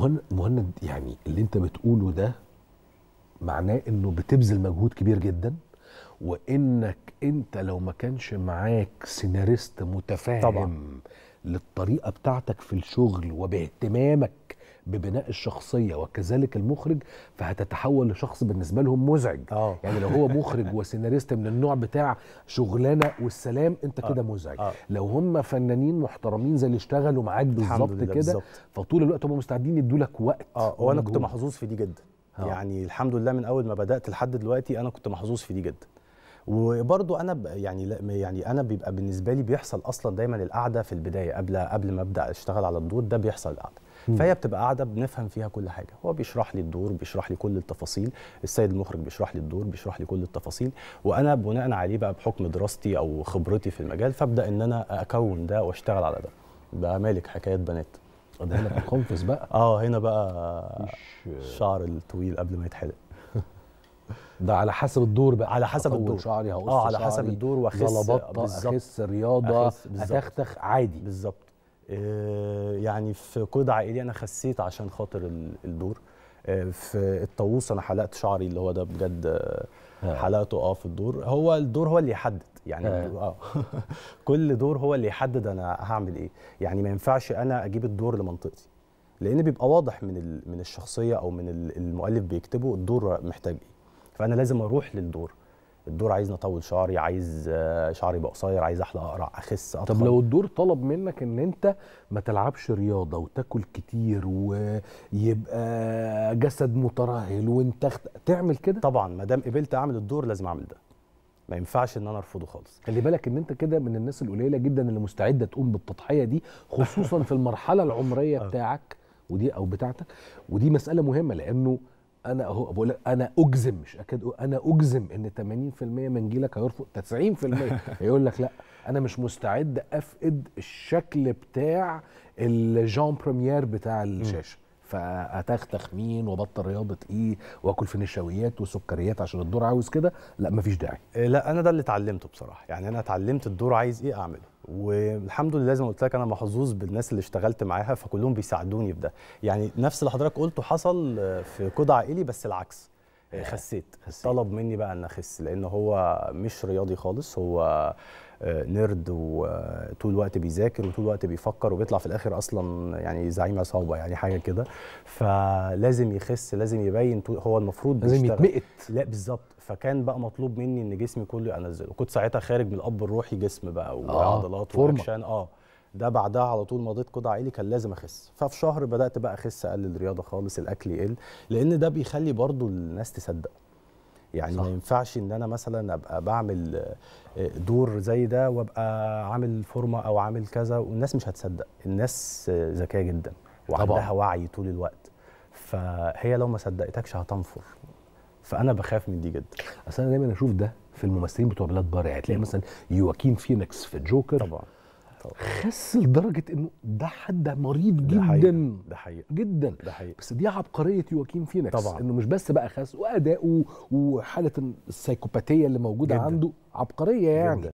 مهند مهند يعني اللي انت بتقوله ده معناه انه بتبذل مجهود كبير جدا وانك انت لو ما كانش معاك سيناريست متفاهم طبعا للطريقه بتاعتك في الشغل وباهتمامك ببناء الشخصيه وكذلك المخرج فهتتحول لشخص بالنسبه لهم مزعج أوه. يعني لو هو مخرج وسيناريست من النوع بتاع شغلانه والسلام انت آه. كده مزعج أوه. لو هم فنانين محترمين زي اللي اشتغلوا معاك بالظبط كده فطول الوقت هم مستعدين يدوا لك وقت اه وانا كنت محظوظ في دي جدا أوه. يعني الحمد لله من اول ما بدات لحد دلوقتي انا كنت محظوظ في دي جدا وبرضو انا يعني يعني انا بيبقى بالنسبه لي بيحصل اصلا دايما القعده في البدايه قبل قبل ما ابدا اشتغل على الدور ده بيحصل القعده فهي بتبقى قاعده بنفهم فيها كل حاجه هو بيشرح لي الدور بيشرح لي كل التفاصيل السيد المخرج بيشرح لي الدور بيشرح لي كل التفاصيل وانا بناء عليه بقى بحكم دراستي او خبرتي في المجال فابدا ان انا اكون ده واشتغل على ده بقى مالك حكايات بنات ده هنا بقى بقى اه هنا بقى الشعر الطويل قبل ما يتحلق ده على حسب الدور بقى على حسب الدور شعري هقص اه على حسب الدور واخس آه، اخس رياضه اتختخ عادي بالظبط آه يعني في قيد عائلي انا خسيت عشان خاطر الدور آه في الطاووس انا حلقت شعري اللي هو ده بجد آه، حلقته اه في الدور هو الدور هو اللي يحدد يعني اه كل دور هو اللي يحدد انا هعمل ايه يعني ما ينفعش انا اجيب الدور لمنطقتي لان بيبقى واضح من من الشخصيه او من المؤلف بيكتبه الدور محتاج ايه فانا لازم اروح للدور الدور عايزني اطول شعري عايز آه، شعري يبقى قصير عايز احلى اقرع اخس اطول طب لو الدور طلب منك ان انت ما تلعبش رياضه وتاكل كتير ويبقى جسد مترهل وانت تعمل كده طبعا ما دام قبلت اعمل الدور لازم اعمل ده ما ينفعش ان انا ارفضه خالص خلي بالك ان انت كده من الناس القليله جدا اللي مستعده تقوم بالتضحيه دي خصوصا في المرحله العمريه آه. بتاعك ودي او بتاعتك ودي مساله مهمه لانه انا اهو بقول انا اجزم مش اكاد انا اجزم ان 80% من جيلك هيرفض 90% هيقول لك لا انا مش مستعد افقد الشكل بتاع الجان بريمير بتاع الشاشه فهتختخ مين وابطل رياضه ايه واكل في نشويات وسكريات عشان الدور عاوز كده لا مفيش داعي إيه، لا انا ده اللي اتعلمته بصراحه يعني انا اتعلمت الدور عايز ايه اعمله والحمد لله زي ما قلت لك انا محظوظ بالناس اللي اشتغلت معاها فكلهم بيساعدوني في ده يعني نفس اللي حضرتك قلته حصل في كود عائلي بس العكس آه، خسيت. خسيت طلب مني بقى ان اخس لان هو مش رياضي خالص هو آه، نيرد وطول الوقت بيذاكر وطول الوقت بيفكر وبيطلع في الاخر اصلا يعني زعيم عصابه يعني حاجه كده فلازم يخس لازم يبين هو المفروض لازم يتمقت لا بالظبط فكان بقى مطلوب مني ان جسمي كله انزله كنت ساعتها خارج من الاب الروحي جسم بقى آه، وعضلات آه. وكشان اه ده بعدها على طول مضيت قطع عائلي كان لازم اخس ففي شهر بدات بقى اخس اقلل الرياضه خالص الاكل يقل لان ده بيخلي برضو الناس تصدق يعني صح. ما ينفعش ان انا مثلا ابقى بعمل آه، دور زي ده وابقى عامل فورمه او عامل كذا والناس مش هتصدق الناس آه، ذكيه جدا وعندها وعي طول الوقت فهي لو ما صدقتكش هتنفر فانا بخاف من دي جدا اصل انا دايما اشوف ده في الممثلين بتوع بلاد بره يعني مثلا يواكين فينيكس في الجوكر طبعا طبعا. خس لدرجه انه ده حد مريض ده جدا حقيقة. ده حقيقة. جدا ده حقيقة. بس دي عبقريه يواكين فينيكس طبعا انه مش بس بقى خس واداؤه وحاله السيكوباتيه اللي موجوده جداً. عنده عبقريه يعني جداً.